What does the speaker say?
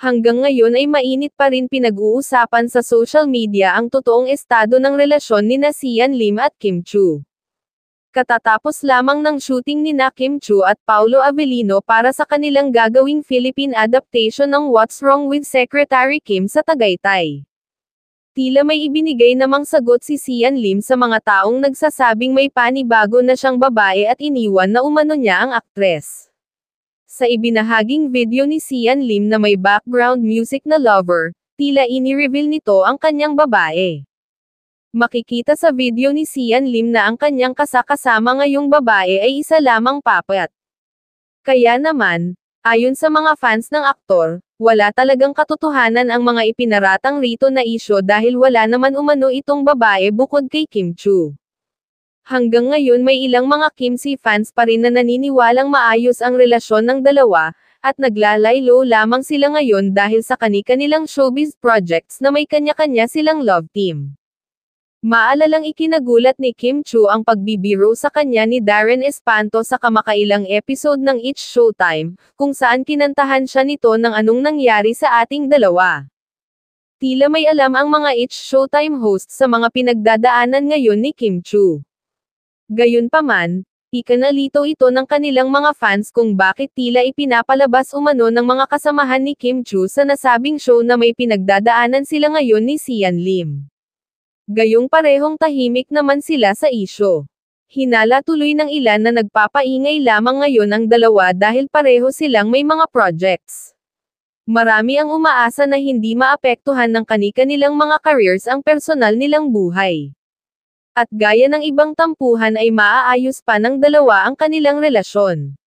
Hanggang ngayon ay mainit pa rin pinag-uusapan sa social media ang totoong estado ng relasyon ni na Sian Lim at Kim Chu. Katatapos lamang ng shooting ni na Kim Chu at Paulo Avellino para sa kanilang gagawing Philippine adaptation ng What's Wrong with Secretary Kim sa Tagaytay. Tila may ibinigay namang sagot si Sian Lim sa mga taong nagsasabing may panibago na siyang babae at iniwan na umano niya ang aktres. Sa ibinahaging video ni Sian Lim na may background music na lover, tila ini-reveal nito ang kanyang babae. Makikita sa video ni Sian Lim na ang kanyang kasakasama ngayong babae ay isa lamang papat. Kaya naman, ayon sa mga fans ng aktor, wala talagang katotohanan ang mga ipinaratang rito na isyo dahil wala naman umano itong babae bukod kay Kim Chu. Hanggang ngayon may ilang mga Kimsey fans pa rin na naniniwalang maayos ang relasyon ng dalawa, at naglalaylo lamang sila ngayon dahil sa kani-kanilang showbiz projects na may kanya-kanya silang love team. Maalalang ikinagulat ni Kim Chu ang pagbibiro sa kanya ni Darren Espanto sa kamakailang episode ng It's Showtime, kung saan kinantahan siya nito ng anong nangyari sa ating dalawa. Tila may alam ang mga It's Showtime hosts sa mga pinagdadaanan ngayon ni Kim Chu. Gayunpaman, ikanalito ito ng kanilang mga fans kung bakit tila ipinapalabas umano ng mga kasamahan ni Kim Chu sa nasabing show na may pinagdadaanan sila ngayon ni Sian Lim. Gayong parehong tahimik naman sila sa isyo. Hinala tuloy ng ilan na nagpapaingay lamang ngayon ang dalawa dahil pareho silang may mga projects. Marami ang umaasa na hindi maapektuhan ng kanika nilang mga careers ang personal nilang buhay. At gaya ng ibang tampuhan ay maaayos pa ng dalawa ang kanilang relasyon.